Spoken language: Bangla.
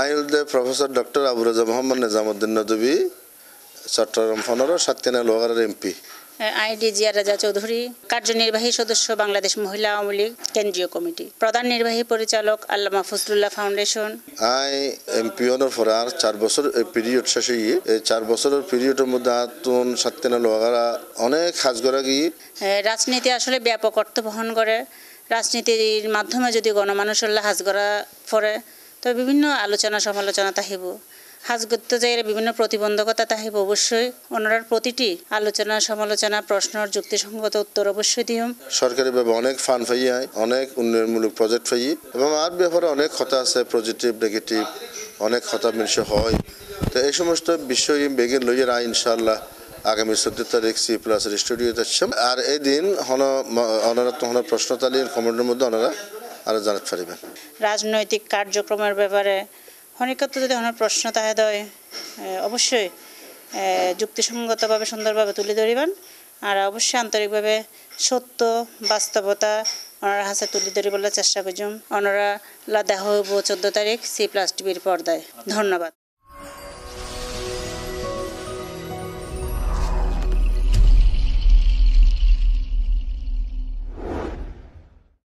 আইলদে প্রফেসর ডক্টর আবু মোহাম্মদ নিজামুদ্দিন নদী চট্টগ্রাম পনেরো সাতকেনা লোহারের এমপি আইডি জিয়া রাজা চৌধুরী কার্যনির্বাহী সদস্য বাংলাদেশ মহিলা আওয়ামী লীগ কেন্দ্রীয় কমিটি প্রধান নির্বাহী পরিচালক আল্লামা ফজলুল্লাহ ফাউন্ডেশন আই অনর পর আর চার বছর পিরিয়ড শেষে গিয়ে এই চার বছরের পিরিয়ডের মধ্যে আতুন সাতকেনা লোহারা অনেক কাজ করা গিয়ে রাজনীতি আসলে ব্যাপক অর্থ বহন করে রাজনীতির মাধ্যমে যদি গণমানুষের লাহাজ করা পরে তো বিভিন্ন আলোচনা সমালোচনা তাহিব হাজ করতে যাই বিভিন্ন প্রতিবন্ধকতা তাহিব অবশ্যই ওনারার প্রতিটি আলোচনা সমালোচনা প্রশ্ন যুক্তিসঙ্গত উত্তর অবশ্যই সরকারি ভাবে অনেক ফান পাইয়ে অনেক উন্নয়নমূলক প্রজেক্ট পাইয়ে এবং আর ব্যাপারে অনেক কথা আছে পজিটিভ নেগেটিভ অনেক কথা মিলছে হয় তো এই সমস্ত বিষয় বেগে লইয়ে রা ইনশাল্লাহ আগামী চোদ্দ তারিখ সি প্লাসের স্টুডিও আর এই দিন হন অনারা তখন প্রশ্নতালীর কমেন্টের মধ্যে ওনারা আরো জানাতে পারিবেন রাজনৈতিক কার্যক্রমের ব্যাপারে অনেকত যদি অনেক প্রশ্ন তাহে দয় অবশ্যই যুক্তিসঙ্গতভাবে সুন্দরভাবে তুলে ধরিবেন আর অবশ্যই আন্তরিকভাবে সত্য বাস্তবতা ওনারা হাসে তুলে ধরি চেষ্টা করছেন ওনারা লাদা হইব চোদ্দ তারিখ সি প্লাস টিভির পর্দায় ধন্যবাদ